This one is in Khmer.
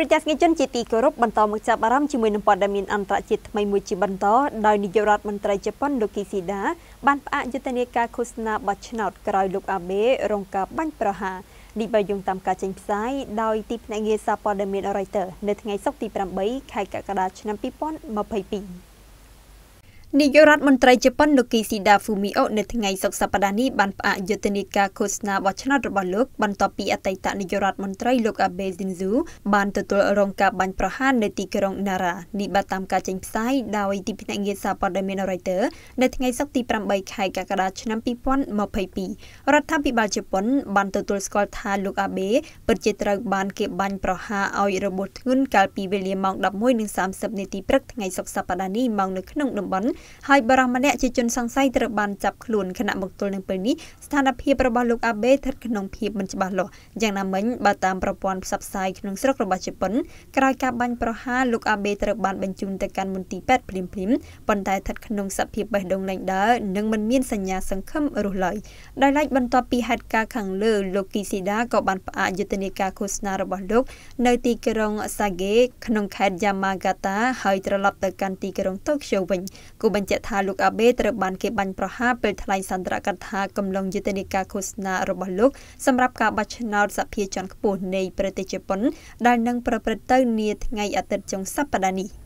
រយៈស្ងៀជនជាទីគោរពបន្តមកចាប់អារម្មណ៍ជាមួយនឹងព័ត៌មានអន្តរជាតិថ្មីមួយជាបន្តដោយនាយករដ្ឋមន្ត្រីជប៉ុនលោកគីស៊ីដាបានផ្អាកយុទ្ធនាការឃោសនាបោះឆ្នោតក្រោយលោកអាបេរងការបាញ់ប្រហារនេះបើយោងតាមការចេញផ្សាយដោយទីភ្នាក់ងារសារព័ត៌មាន Reuters នៅថ្ងៃសុក្រទី8ខែកក្កដាឆ្នាំ2022នាយករដ្ឋមន្ត្រីជប៉ុនលោកគីស៊ីដាហ្វូមីអូនៅថ្ងៃសុក្រសប្តាហ៍នេះបានផ្អាកយុទ្ធនាការឃោសនាបោះឆ្នោតរបស់លោកបន្ទាប់ពីអតីតនាយករដ្ឋមន្ត្រីលោកអាបេស៊ីនស៊ូបានទទួលរងការបាញ់ប្រហារនៅទីក្រុងណារ៉ានេះបាទតាមការចេញផ្សាយដោយទីភ្នាក់ងារសារព័ត៌មាន Reuters នៅថ្ងៃសុក្រទី8ខែកក្កដាឆ្នាំ2022រដ្ឋាភិបាលជប៉ុន បានទទួលស្គាល់ថាលោកអាបេពិតជាត្រូវបានគេបាញ់ប្រហារឲ្យរបួសធ្ងន់កាលពីវេលាម៉ោង11:30នាទីព្រឹកថ្ងៃសុក្រសប្តាហ៍នេះមកនៅក្នុងតំបន់ហើយបារម្ភម្នាក់ជាជនសង្ស័យត្រូវបានចាប់ខ្លួនខណៈមកទល់នឹងពេលនេះស្ថានភាពរបស់លោកអាបេស្ថិតក្នុងភាពមិនច្បាស់លាស់យ៉ាងណាមិញបើតាមប្រព័ន្ធផ្សព្វផ្សាយក្នុងស្រុករបស់ជប៉ុនក្រោយការបាញ់ប្រហារលោកអាបេត្រូវបានបញ្ជូនទៅកាន់មន្ទីរពេទ្យភ្លាមៗប៉ុន្តែស្ថិតក្នុងសភាពបេះដូងលែងដើរនិងមិនមានសញ្ញាសង្ឃឹមរស់ឡើយដោយឡែកបន្ទាប់ពីហេតុការណ៍ខាងលើលោកគីស៊ីដាក៏បានផ្អាកយុទ្ធនាការឃោសនារបស់លោកនៅទីក្រុងសាហ្គេក្នុងខេត្តយ៉ាម៉ាហ្កាតាហើយត្រឡប់ទៅកាន់ទីក្រុងតូក្យូវិញគគូបញ្ជាក់ថាលោកអាបេត្រូវបានគេបាញ់ប្រហារពេលថ្លែងសន្ទរកថាកំឡុងយុទ្ធនាការឃោសនារបស់លោកសម្រាប់ការបោះឆ្នោតសភាជាន់ខ្ពស់នៃប្រទេសជប៉ុន ដែលនឹងប្រព្រឹត្តទៅនាថ្ងៃអាទិត្យចុងសប្តាហ៍នេះ។